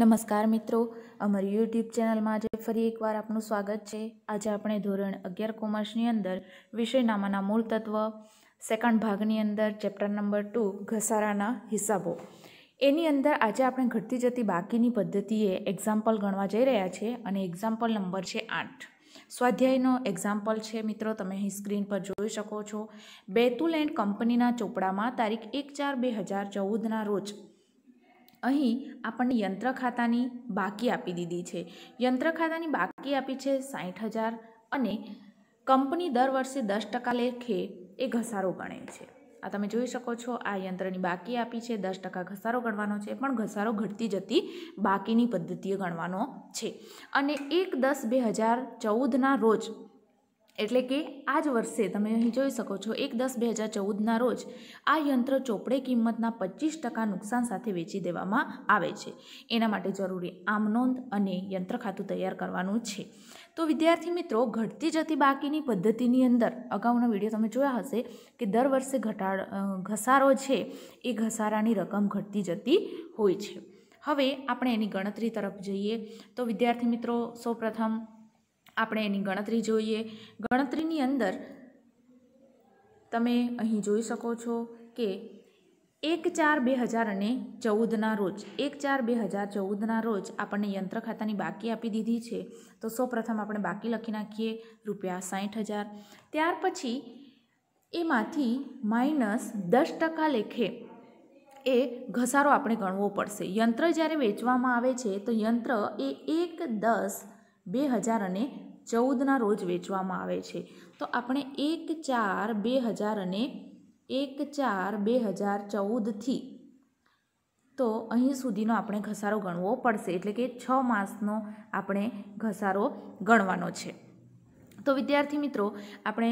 નમસ્કાર મિત્રો અમારી યુટ્યુબ ચેનલમાં આજે ફરી એકવાર આપનું સ્વાગત છે આજે આપણે ધોરણ અગિયાર કોમર્સની અંદર વિષયનામાના મૂળ તત્વ સેકન્ડ ભાગની અંદર ચેપ્ટર નંબર ટુ ઘસારાના હિસાબો એની અંદર આજે આપણે ઘટતી જતી બાકીની પદ્ધતિએ એક્ઝામ્પલ ગણવા જઈ રહ્યા છે અને એક્ઝામ્પલ નંબર છે આઠ સ્વાધ્યાયનો એક્ઝામ્પલ છે મિત્રો તમે અહીં સ્ક્રીન પર જોઈ શકો છો બેતુલ એન્ડ કંપનીના ચોપડામાં તારીખ એક ચાર બે હજાર ચૌદના રોજ અહીં આપણને યંત્ર ખાતાની બાકી આપી દીધી છે યંત્ર ખાતાની બાકી આપી છે સાઠ હજાર અને કંપની દર વર્ષે દસ ટકા લેખે એ ઘસારો ગણે છે આ તમે જોઈ શકો છો આ યંત્રની બાકી આપી છે દસ ટકા ઘસારો ગણવાનો છે પણ ઘસારો ઘટતી જતી બાકીની પદ્ધતિએ ગણવાનો છે અને એક દસ બે હજાર ચૌદના રોજ એટલે કે આ જ વર્ષે તમે અહીં જોઈ શકો છો એક દસ બે હજાર ચૌદના રોજ આ યંત્ર ચોપડે કિંમતના પચીસ ટકા નુકસાન સાથે વેચી દેવામાં આવે છે એના માટે જરૂરી આમ નોંધ અને યંત્ર ખાતું તૈયાર કરવાનું છે તો વિદ્યાર્થી મિત્રો ઘટતી જતી બાકીની પદ્ધતિની અંદર અગાઉના વિડીયો તમે જોયા હશે કે દર વર્ષે ઘટાડ ઘસારો છે એ ઘસારાની રકમ ઘટતી જતી હોય છે હવે આપણે એની ગણતરી તરફ જઈએ તો વિદ્યાર્થી મિત્રો સૌપ્રથમ આપણે એની ગણતરી જોઈએ ગણતરીની અંદર તમે અહીં જોઈ શકો છો કે એક ચાર બે હજાર અને ચૌદના રોજ એક ચાર બે હજાર ચૌદના રોજ આપણને યંત્ર ખાતાની બાકી આપી દીધી છે તો સૌપ્રથમ આપણે બાકી લખી નાખીએ રૂપિયા સાઠ હજાર ત્યાર પછી એમાંથી માઇનસ દસ ટકા લેખે એ ઘસારો આપણે ગણવો પડશે યંત્ર જ્યારે વેચવામાં આવે છે તો યંત્ર એ એક દસ બે હજાર અને ચૌદના રોજ વેચવામાં આવે છે તો આપણે એક ચાર બે હજાર અને એક ચાર બે હજાર ચૌદથી તો અહીં સુધીનો આપણે ઘસારો ગણવો પડશે એટલે કે છ માસનો આપણે ઘસારો ગણવાનો છે તો વિદ્યાર્થી મિત્રો આપણે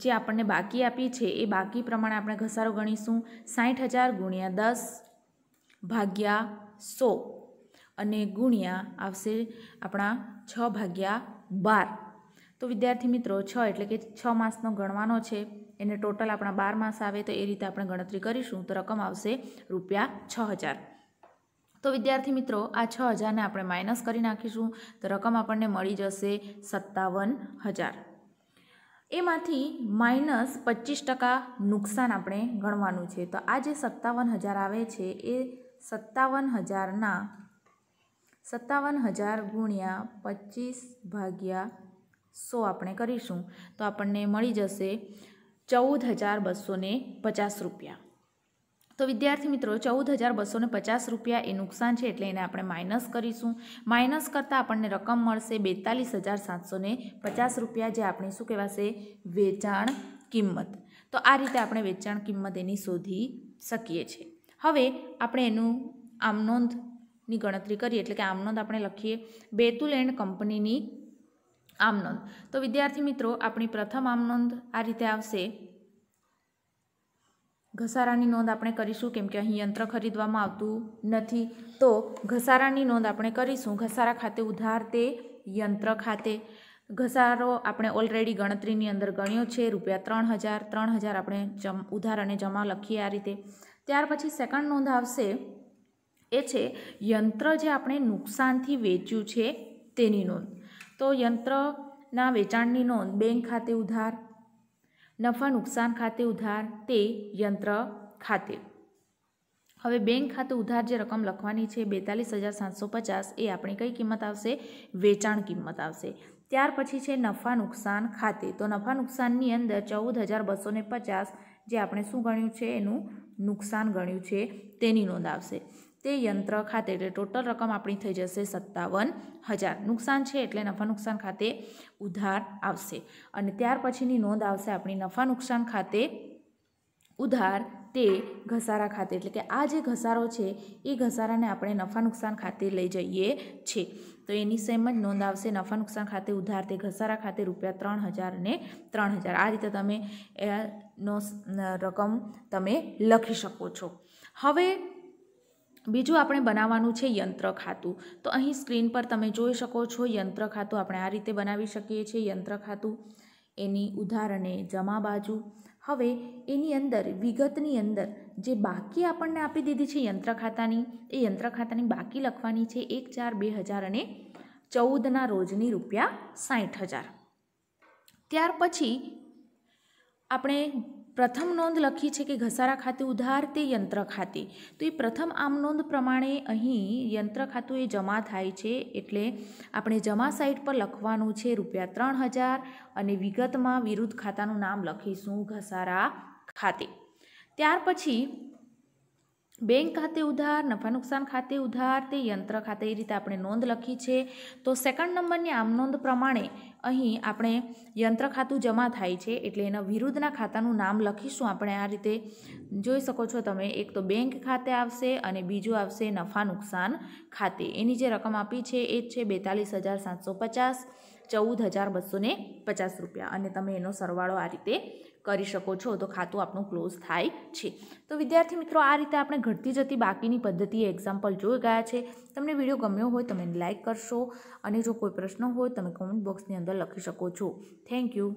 જે આપણને બાકી આપી છે એ બાકી પ્રમાણે આપણે ઘસારો ગણીશું સાઠ હજાર ગુણ્યા દસ ભાગ્યા સો અને ગુણ્યા આવશે આપણા છ ભાગ્યા બાર તો વિદ્યાર્થી મિત્રો છ એટલે કે છ માસનો ગણવાનો છે એને ટોટલ આપણા બાર માસ આવે તો એ રીતે આપણે ગણતરી કરીશું તો રકમ આવશે રૂપિયા છ હજાર તો વિદ્યાર્થી મિત્રો આ છ હજારને આપણે માઇનસ કરી નાખીશું તો રકમ આપણને મળી જશે સત્તાવન હજાર એમાંથી માઇનસ પચીસ ટકા નુકસાન આપણે ગણવાનું છે તો આ જે સત્તાવન હજાર આવે છે એ સત્તાવન હજારના સત્તાવન હજાર ગુણ્યા પચીસ ભાગ્યા સો આપણે કરીશું તો આપણને મળી જશે ચૌદ હજાર બસો પચાસ રૂપિયા તો વિદ્યાર્થી મિત્રો ચૌદ હજાર બસો પચાસ રૂપિયા એ નુકસાન છે એટલે એને આપણે માઇનસ કરીશું માઇનસ કરતાં આપણને રકમ મળશે બેતાલીસ હજાર સાતસો પચાસ રૂપિયા જે આપણે શું કહેવાશે વેચાણ કિંમત તો આ રીતે આપણે વેચાણ કિંમત એની શોધી શકીએ છીએ હવે આપણે એનું આમ નોંધ ની ગણતરી કરીએ એટલે કે આમનોંધ આપણે લખીએ બેતુલ એન્ડ કંપનીની આમનોંધ તો વિદ્યાર્થી મિત્રો આપણી પ્રથમ આમનોંધ આ રીતે આવશે ઘસારાની નોંધ આપણે કરીશું કેમ કે અહીં યંત્ર ખરીદવામાં આવતું નથી તો ઘસારાની નોંધ આપણે કરીશું ઘસારા ખાતે ઉધાર તે યંત્ર ખાતે ઘસારો આપણે ઓલરેડી ગણતરીની અંદર ગણ્યો છે રૂપિયા ત્રણ હજાર ત્રણ હજાર આપણે જમ ઉધાર અને જમા લખીએ આ રીતે ત્યાર પછી સેકન્ડ નોંધ આવશે એ છે યંત્ર જે આપણે નુકસાનથી વેચ્યું છે તેની નોંધ તો યંત્રના વેચાણની નોંધ બેંક ખાતે ઉધાર નફા નુકસાન ખાતે ઉધાર તે યંત્ર ખાતે હવે બેંક ખાતે ઉધાર જે રકમ લખવાની છે બેતાલીસ હજાર સાતસો પચાસ એ આપણી કઈ કિંમત આવશે વેચાણ કિંમત આવશે ત્યાર પછી છે નફા નુકસાન ખાતે તો નફા નુકસાનની અંદર ચૌદ હજાર બસો પચાસ જે આપણે શું ગણ્યું છે એનું નુકસાન ગણ્યું છે તેની નોંધ આવશે તે યંત્ર ખાતે એટલે ટોટલ રકમ આપણી થઈ જશે સત્તાવન હજાર નુકસાન છે એટલે નફા નુકસાન ખાતે ઉધાર આવશે અને ત્યાર પછીની નોંધ આવશે આપણી નફા નુકસાન ખાતે ઉધાર તે ઘસારા ખાતે એટલે કે આ જે ઘસારો છે એ ઘસારાને આપણે નફા નુકસાન ખાતે લઈ જઈએ છીએ તો એની સેમ જ નોંધ આવશે નફા નુકસાન ખાતે ઉધાર તે ઘસારા ખાતે રૂપિયા ત્રણ હજાર ને ત્રણ હજાર આ રીતે તમે એનો રકમ તમે લખી શકો છો હવે બીજું આપણે બનાવવાનું છે યંત્ર ખાતું તો અહીં સ્ક્રીન પર તમે જોઈ શકો છો યંત્ર ખાતું આપણે આ રીતે બનાવી શકીએ છીએ યંત્ર ખાતું એની ઉદાહરણે જમા બાજુ હવે એની અંદર વિગતની અંદર જે બાકી આપણને આપી દીધી છે યંત્ર ખાતાની એ યંત્ર ખાતાની બાકી લખવાની છે એક ચાર બે હજાર અને ચૌદના રોજની રૂપિયા સાઠ હજાર ત્યાર પછી આપણે પ્રથમ નોંધ લખી છે કે ઘસારા ખાતે ઉધાર તે યંત્ર ખાતે તો એ પ્રથમ આમ નોંધ પ્રમાણે અહીં યંત્ર ખાતું એ જમા થાય છે એટલે આપણે જમા સાઇટ પર લખવાનું છે રૂપિયા ત્રણ હજાર અને વિગતમાં વિરુદ્ધ ખાતાનું નામ લખીશું ઘસારા ખાતે ત્યાર પછી બેંક ખાતે ઉધાર નફા નુકસાન ખાતે ઉધાર તે યંત્ર ખાતે એ રીતે આપણે નોંધ લખી છે તો સેકન્ડ નંબરની આમ નોંધ પ્રમાણે અહીં આપણે યંત્ર ખાતું જમા થાય છે એટલે એના વિરુદ્ધના ખાતાનું નામ લખીશું આપણે આ રીતે જોઈ શકો છો તમે એક તો બેંક ખાતે આવશે અને બીજું આવશે નફા નુકસાન ખાતે એની જે રકમ આપી છે એ જ છે બેતાલીસ હજાર સાતસો પચાસ ચૌદ હજાર બસો પચાસ રૂપિયા અને તમે એનો સરવાળો આ રીતે કરી શકો છો તો ખાતું આપણું ક્લોઝ થાય છે તો વિદ્યાર્થી મિત્રો આ રીતે આપણે ઘટતી જતી બાકીની પદ્ધતિએ એક્ઝામ્પલ જોઈ ગયા છે તમને વિડીયો ગમ્યો હોય તમે લાઇક કરશો અને જો કોઈ પ્રશ્ન હોય તમે કોમેન્ટ બોક્સની અંદર લખી શકો છો થેન્ક યુ